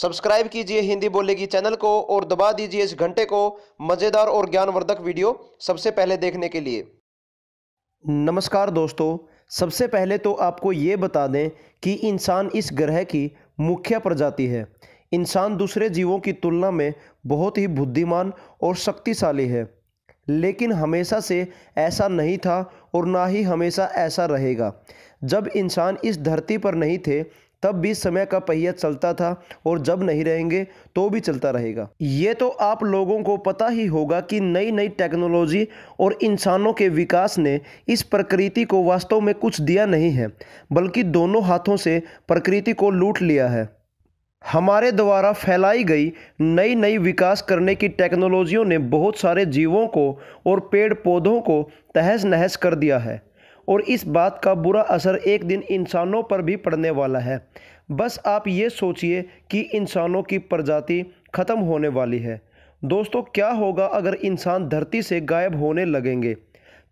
subscribe कीजिए हिंदी बोलेगी channel को और दबा दीजिए इस घंटे को मज़ेदार और ज्ञानवर्धक वीडियो सबसे पहले देखने के लिए नमस्कार दोस्तों सबसे पहले तो आपको ये बता दें कि इंसान इस ग्रह की मुख्य प्रजाति है इंसान दूसरे जीवों की तुलना में बहुत ही बुद्धिमान और शक्तिशाली है लेकिन हमेशा से ऐसा नहीं था और ना ही हमेशा ऐसा रहेगा जब इंसान इस धरती पर नहीं थे तब भी समय का पहिया चलता था और जब नहीं रहेंगे तो भी चलता रहेगा ये तो आप लोगों को पता ही होगा कि नई नई टेक्नोलॉजी और इंसानों के विकास ने इस प्रकृति को वास्तव में कुछ दिया नहीं है बल्कि दोनों हाथों से प्रकृति को लूट लिया है हमारे द्वारा फैलाई गई नई नई विकास करने की टेक्नोलॉजियों ने बहुत सारे जीवों को और पेड़ पौधों को तहस नहस कर दिया है और इस बात का बुरा असर एक दिन इंसानों पर भी पड़ने वाला है बस आप ये सोचिए कि इंसानों की प्रजाति ख़त्म होने वाली है दोस्तों क्या होगा अगर इंसान धरती से गायब होने लगेंगे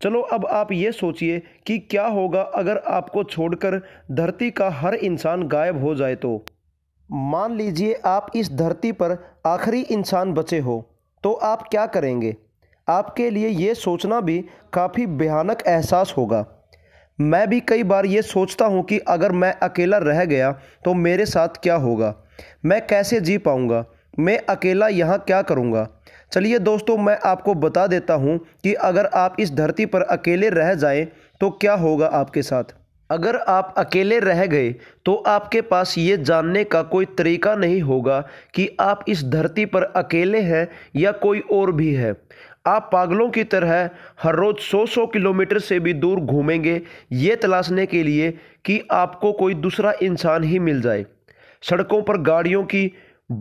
चलो अब आप ये सोचिए कि क्या होगा अगर आपको छोड़कर धरती का हर इंसान गायब हो जाए तो मान लीजिए आप इस धरती पर आखिरी इंसान बचे हो तो आप क्या करेंगे आपके लिए ये सोचना भी काफ़ी भयानक एहसास होगा मैं भी कई बार ये सोचता हूँ कि अगर मैं अकेला रह गया तो मेरे साथ क्या होगा मैं कैसे जी पाऊँगा मैं अकेला यहाँ क्या करूँगा चलिए दोस्तों मैं आपको बता देता हूँ कि अगर आप इस धरती पर अकेले रह जाएं तो क्या होगा आपके साथ अगर आप अकेले रह गए तो आपके पास ये जानने का कोई तरीका नहीं होगा कि आप इस धरती पर अकेले हैं या कोई और भी है आप पागलों की तरह हर रोज़ सौ सौ किलोमीटर से भी दूर घूमेंगे ये तलाशने के लिए कि आपको कोई दूसरा इंसान ही मिल जाए सड़कों पर गाड़ियों की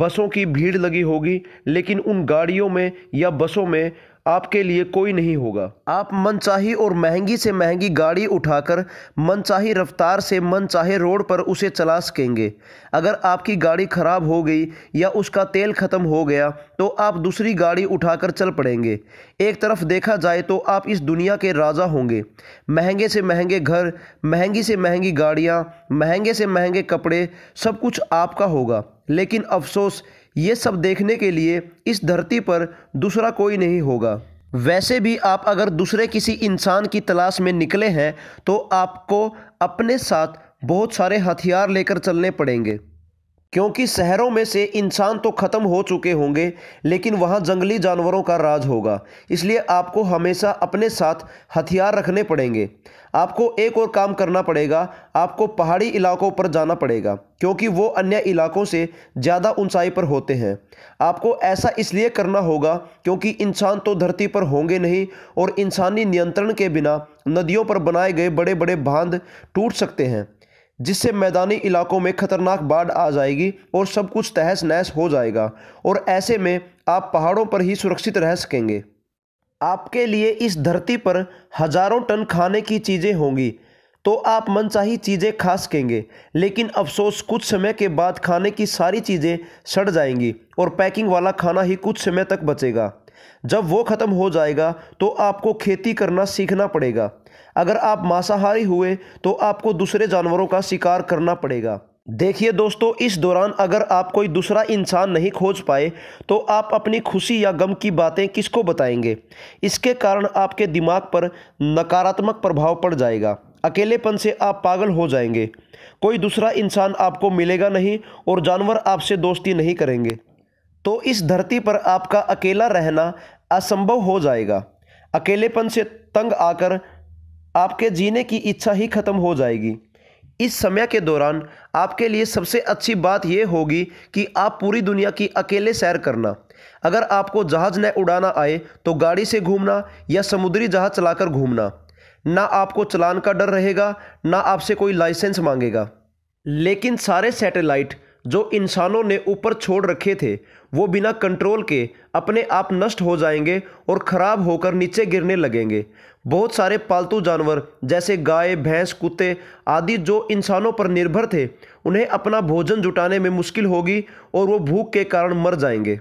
बसों की भीड़ लगी होगी लेकिन उन गाड़ियों में या बसों में आपके लिए कोई नहीं होगा आप मनचाही और महंगी से महंगी गाड़ी उठाकर मनचाही रफ्तार से मनचाहे रोड पर उसे चला सकेंगे अगर आपकी गाड़ी खराब हो गई या उसका तेल खत्म हो गया तो आप दूसरी गाड़ी उठाकर चल पड़ेंगे एक तरफ देखा जाए तो आप इस दुनिया के राजा होंगे महंगे से महंगे घर महंगी से महंगी गाड़ियाँ महंगे से महंगे कपड़े सब कुछ आपका होगा लेकिन अफसोस ये सब देखने के लिए इस धरती पर दूसरा कोई नहीं होगा वैसे भी आप अगर दूसरे किसी इंसान की तलाश में निकले हैं तो आपको अपने साथ बहुत सारे हथियार लेकर चलने पड़ेंगे क्योंकि शहरों में से इंसान तो ख़त्म हो चुके होंगे लेकिन वहाँ जंगली जानवरों का राज होगा इसलिए आपको हमेशा अपने साथ हथियार रखने पड़ेंगे आपको एक और काम करना पड़ेगा आपको पहाड़ी इलाकों पर जाना पड़ेगा क्योंकि वो अन्य इलाकों से ज़्यादा ऊंचाई पर होते हैं आपको ऐसा इसलिए करना होगा क्योंकि इंसान तो धरती पर होंगे नहीं और इंसानी नियंत्रण के बिना नदियों पर बनाए गए बड़े बड़े बांध टूट सकते हैं जिससे मैदानी इलाकों में खतरनाक बाढ़ आ जाएगी और सब कुछ तहस नहस हो जाएगा और ऐसे में आप पहाड़ों पर ही सुरक्षित रह सकेंगे आपके लिए इस धरती पर हजारों टन खाने की चीज़ें होंगी तो आप मनचाही चीज़ें खा सकेंगे लेकिन अफसोस कुछ समय के बाद खाने की सारी चीज़ें सड़ जाएंगी और पैकिंग वाला खाना ही कुछ समय तक बचेगा जब वो ख़त्म हो जाएगा तो आपको खेती करना सीखना पड़ेगा अगर आप मांसाहारी हुए तो आपको दूसरे जानवरों का शिकार करना पड़ेगा देखिए दोस्तों इस दौरान अगर आप कोई दूसरा इंसान नहीं खोज पाए तो आप अपनी खुशी या गम की बातें किसको बताएंगे इसके कारण आपके दिमाग पर नकारात्मक प्रभाव पड़ जाएगा अकेलेपन से आप पागल हो जाएंगे कोई दूसरा इंसान आपको मिलेगा नहीं और जानवर आपसे दोस्ती नहीं करेंगे तो इस धरती पर आपका अकेला रहना असंभव हो जाएगा अकेलेपन से तंग आकर आपके जीने की इच्छा ही खत्म हो जाएगी इस समय के दौरान आपके लिए सबसे अच्छी बात यह होगी कि आप पूरी दुनिया की अकेले सैर करना अगर आपको जहाज़ न उड़ाना आए तो गाड़ी से घूमना या समुद्री जहाज़ चलाकर घूमना ना आपको चलान का डर रहेगा ना आपसे कोई लाइसेंस मांगेगा लेकिन सारे सैटेलाइट जो इंसानों ने ऊपर छोड़ रखे थे वो बिना कंट्रोल के अपने आप नष्ट हो जाएंगे और ख़राब होकर नीचे गिरने लगेंगे बहुत सारे पालतू जानवर जैसे गाय भैंस कुत्ते आदि जो इंसानों पर निर्भर थे उन्हें अपना भोजन जुटाने में मुश्किल होगी और वो भूख के कारण मर जाएंगे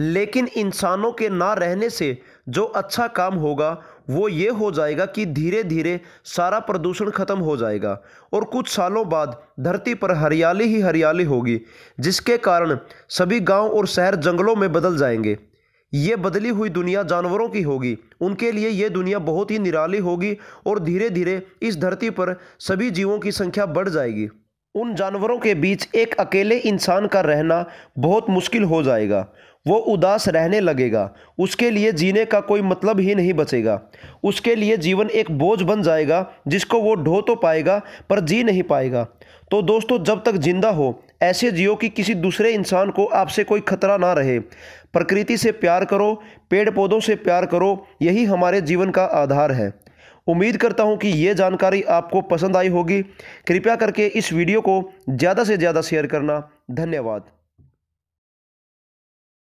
लेकिन इंसानों के ना रहने से जो अच्छा काम होगा वो ये हो जाएगा कि धीरे धीरे सारा प्रदूषण ख़त्म हो जाएगा और कुछ सालों बाद धरती पर हरियाली ही हरियाली होगी जिसके कारण सभी गांव और शहर जंगलों में बदल जाएंगे ये बदली हुई दुनिया जानवरों की होगी उनके लिए ये दुनिया बहुत ही निराली होगी और धीरे धीरे इस धरती पर सभी जीवों की संख्या बढ़ जाएगी उन जानवरों के बीच एक अकेले इंसान का रहना बहुत मुश्किल हो जाएगा वो उदास रहने लगेगा उसके लिए जीने का कोई मतलब ही नहीं बचेगा उसके लिए जीवन एक बोझ बन जाएगा जिसको वो ढो तो पाएगा पर जी नहीं पाएगा तो दोस्तों जब तक जिंदा हो ऐसे जियो कि किसी दूसरे इंसान को आपसे कोई खतरा ना रहे प्रकृति से प्यार करो पेड़ पौधों से प्यार करो यही हमारे जीवन का आधार है उम्मीद करता हूं कि ये जानकारी आपको पसंद आई होगी कृपया करके इस वीडियो को ज़्यादा से ज़्यादा शेयर करना धन्यवाद